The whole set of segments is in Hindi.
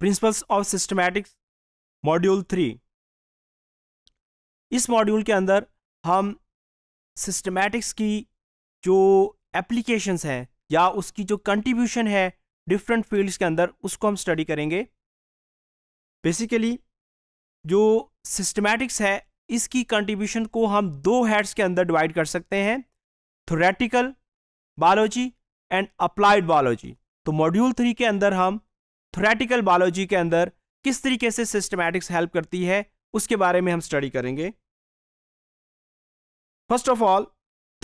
principles of systematics module three इस मॉड्यूल के अंदर हम सिस्टमैटिक्स की जो एप्लीकेशंस हैं या उसकी जो कंट्रीब्यूशन है डिफरेंट फील्ड्स के अंदर उसको हम स्टडी करेंगे बेसिकली जो सिस्टमैटिक्स है इसकी कंट्रीब्यूशन को हम दो हेड्स के अंदर डिवाइड कर सकते हैं theoretical biology and applied biology तो मॉड्यूल थ्री के अंदर हम थोरेटिकल बायोलॉजी के अंदर किस तरीके से सिस्टमैटिक्स हेल्प करती है उसके बारे में हम स्टडी करेंगे first of all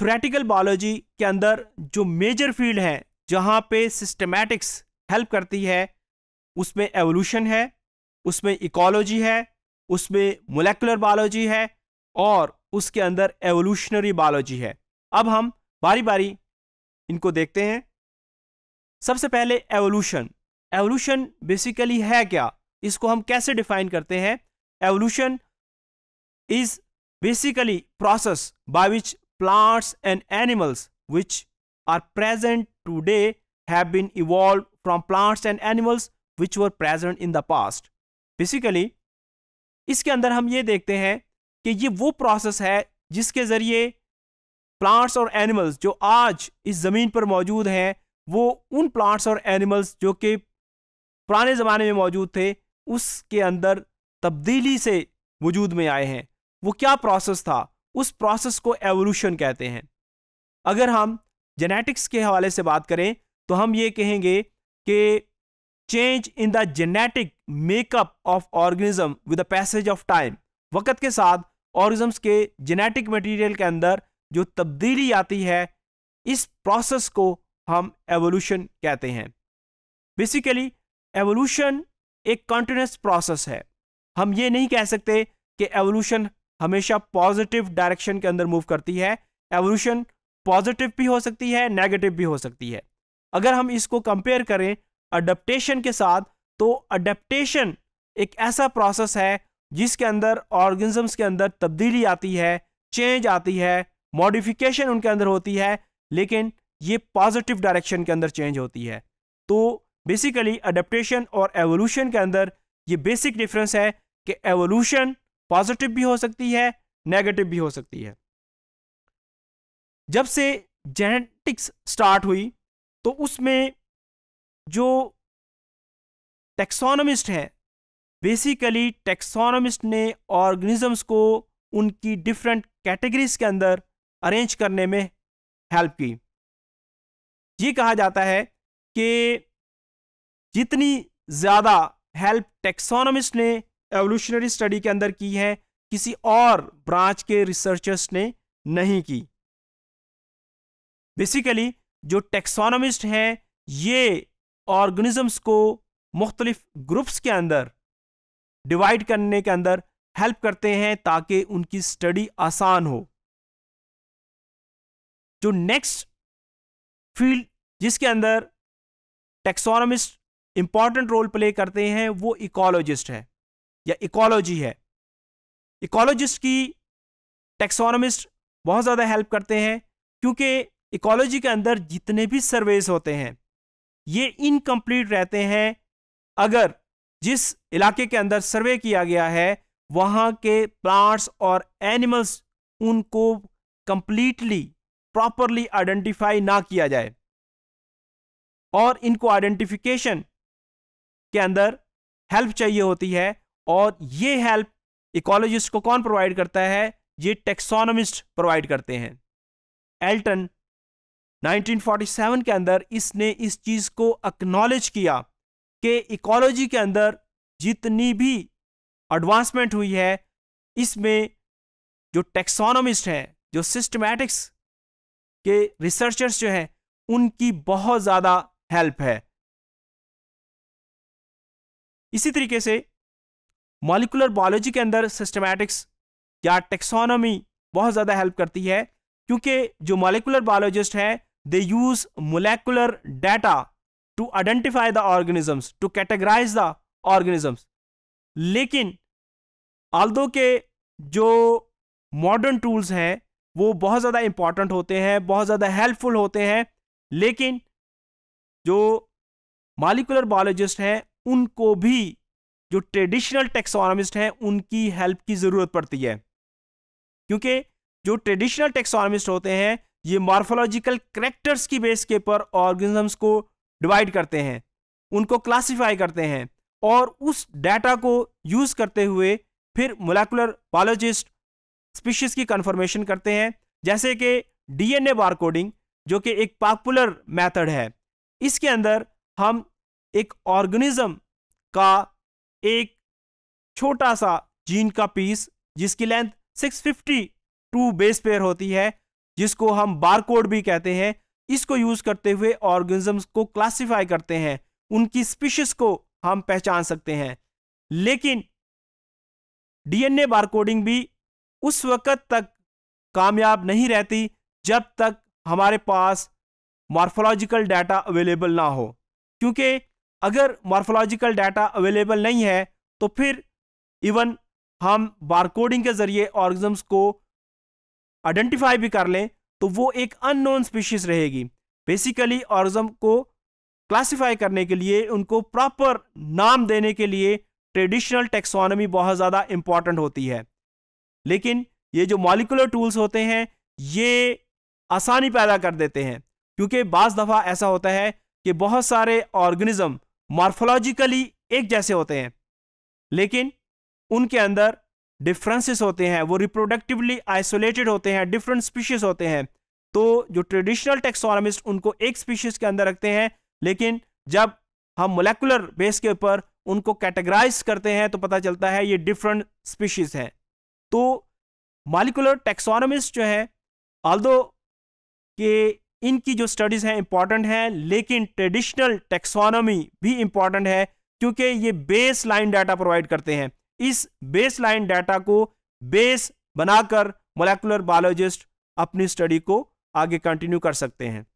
theoretical biology के अंदर जो मेजर फील्ड है जहां पे सिस्टमैटिक्स हेल्प करती है उसमें एवोल्यूशन है उसमें इकोलॉजी है उसमें मोलेकुलर बायोलॉजी है और उसके अंदर एवोल्यूशनरी बायोलॉजी है अब हम बारी बारी इनको देखते हैं सबसे पहले एवोल्यूशन एवोल्यूशन बेसिकली है क्या इसको हम कैसे डिफाइन करते हैं evolution is basically process by which plants and animals which are present today have been evolve from plants and animals which were present in the past basically इसके अंदर हम ये देखते हैं कि ये वो प्रोसेस है जिसके ज़रिए प्लांट्स और एनिमल्स जो आज इस ज़मीन पर मौजूद हैं वो उन प्लांट्स और एनिमल्स जो कि पुराने ज़माने में मौजूद थे उसके अंदर तब्दीली से वजूद में आए हैं वो क्या प्रोसेस था उस प्रोसेस को एवोल्यूशन कहते हैं अगर हम जेनेटिक्स के हवाले से बात करें तो हम ये कहेंगे कि change in the genetic makeup of organism with the passage of time वक्त के साथ ऑर्गेनिज्म्स के जेनेटिक मटेरियल के अंदर जो तब्दीली आती है इस प्रोसेस को हम एवोल्यूशन कहते हैं बेसिकली एवोल्यूशन एक कंटिन्यूस प्रोसेस है हम ये नहीं कह सकते कि एवोल्यूशन हमेशा पॉजिटिव डायरेक्शन के अंदर मूव करती है एवोल्यूशन पॉजिटिव भी हो सकती है नेगेटिव भी हो सकती है अगर हम इसको कंपेयर करें अडेप्टेशन के साथ तो अडेप्टेशन एक ऐसा प्रोसेस है जिसके अंदर ऑर्गेनिजम्स के अंदर तब्दीली आती है चेंज आती है मॉडिफिकेशन उनके अंदर होती है लेकिन ये पॉजिटिव डायरेक्शन के अंदर चेंज होती है तो बेसिकली अडेप्टशन और एवोल्यूशन के अंदर ये बेसिक डिफरेंस है कि एवोल्यूशन पॉजिटिव भी हो सकती है नेगेटिव भी हो सकती है जब से जेनेटिक्स स्टार्ट हुई तो उसमें जो टेक्सोनमिस्ट हैं बेसिकली टेक्सोनमिस्ट ने ऑर्गेनिजम्स को उनकी डिफरेंट कैटेगरीज के अंदर अरेंज करने में हेल्प की ये कहा जाता है कि जितनी ज़्यादा हेल्प टेक्सोनमिस्ट ने एवोल्यूशनरी स्टडी के अंदर की है किसी और ब्रांच के रिसर्चर्स ने नहीं की बेसिकली जो टेक्सोनमिस्ट हैं ये ऑर्गेनिजम्स को मुख्तलिफ ग्रुप्स के अंदर डिवाइड करने के अंदर हेल्प करते हैं ताकि उनकी स्टडी आसान हो जो नेक्स्ट फील्ड जिसके अंदर टेक्सोनमिस्ट इंपॉर्टेंट रोल प्ले करते हैं वो इकोलॉजिस्ट है या इकोलॉजी है इकोलॉजिस्ट की टेक्सोनोमिस्ट बहुत ज़्यादा हेल्प करते हैं क्योंकि इकोलॉजी के अंदर जितने भी सर्वेस होते हैं ये इनकम्प्लीट रहते हैं अगर जिस इलाके के अंदर सर्वे किया गया है वहाँ के प्लांट्स और एनिमल्स उनको कंप्लीटली प्रॉपरली आइडेंटिफाई ना किया जाए और इनको आइडेंटिफिकेशन के अंदर हेल्प चाहिए होती है और ये हेल्प इकोलॉजिस्ट को कौन प्रोवाइड करता है ये टेक्सोनोमिस्ट प्रोवाइड करते हैं एल्टन 1947 के अंदर इसने इस चीज़ को अक्नॉलेज किया कि इकोलॉजी के अंदर जितनी भी एडवांसमेंट हुई है इसमें जो टेक्सोनोमिस्ट हैं जो सिस्टमैटिक्स के रिसर्चर्स जो हैं उनकी बहुत ज़्यादा हेल्प है इसी तरीके से मॉलिकुलर बायोलॉजी के अंदर सिस्टमैटिक्स या टेक्सोनॉमी बहुत ज़्यादा हेल्प करती है क्योंकि जो मॉलिकुलर बायोलॉजिस्ट हैं they use molecular data to identify the organisms to categorise the organisms लेकिन आल्दो के जो मॉडर्न टूल्स हैं वो बहुत ज़्यादा इम्पॉर्टेंट होते हैं बहुत ज़्यादा हेल्पफुल होते हैं लेकिन जो मालिकुलर बायोलॉजिस्ट हैं उनको भी जो ट्रेडिशनल टेक्सोनॉमिस्ट हैं उनकी हेल्प की ज़रूरत पड़ती है क्योंकि जो ट्रेडिशनल टेक्सोनॉमिस्ट होते हैं ये मॉर्फोलॉजिकल करेक्टर्स की बेस के पर ऑर्गेनिजम्स को डिवाइड करते हैं उनको क्लासिफाई करते हैं और उस डाटा को यूज़ करते हुए फिर मोलेकुलर बायोलॉजिस्ट स्पीशीज़ की कन्फर्मेशन करते हैं जैसे कि डीएनए बारकोडिंग जो कि एक पॉपुलर मेथड है इसके अंदर हम एक ऑर्गेनिज्म का एक छोटा सा जीन का पीस जिसकी length fifty two base pair होती है जिसको हम बारकोड भी कहते हैं इसको यूज़ करते हुए ऑर्गेनिजम्स को क्लासिफाई करते हैं उनकी स्पीशीज को हम पहचान सकते हैं लेकिन डीएनए बारकोडिंग भी उस वक़्त तक कामयाब नहीं रहती जब तक हमारे पास मॉर्फोलॉजिकल डाटा अवेलेबल ना हो क्योंकि अगर मॉर्फोलॉजिकल डाटा अवेलेबल नहीं है तो फिर इवन हम बारकोडिंग के जरिए ऑर्गजम्स को आइडेंटिफाई भी कर लें तो वो एक अननोन स्पीशीज रहेगी बेसिकली ऑर्गजम को क्लासिफाई करने के लिए उनको प्रॉपर नाम देने के लिए ट्रेडिशनल टेक्सोनॉमी बहुत ज़्यादा इम्पॉर्टेंट होती है लेकिन ये जो मॉलिकुलर टूल्स होते हैं ये आसानी पैदा कर देते हैं क्योंकि बज़ दफ़ा ऐसा होता है कि बहुत सारे ऑर्गेनिज़म मॉर्फोलॉजिकली एक जैसे होते हैं लेकिन उनके अंदर डिफरेंसेस होते हैं वो रिप्रोडक्टिवली आइसोलेटेड होते हैं डिफरेंट स्पीशीज होते हैं तो जो ट्रेडिशनल टेक्सोनॉमिस्ट उनको एक स्पीशीज के अंदर रखते हैं लेकिन जब हम मोलेकुलर बेस के ऊपर उनको कैटेगराइज करते हैं तो पता चलता है ये डिफरेंट स्पीशीज हैं तो मालिकुलर टेक्सोनोमिस्ट जो है आल्दो के इनकी जो स्टडीज़ हैं इंपॉर्टेंट हैं लेकिन ट्रेडिशनल टेक्सोनॉमी भी इंपॉर्टेंट है क्योंकि ये बेस लाइन डाटा प्रोवाइड करते हैं इस बेस लाइन डाटा को बेस बनाकर मोलैकुलर बायोलॉजिस्ट अपनी स्टडी को आगे कंटिन्यू कर सकते हैं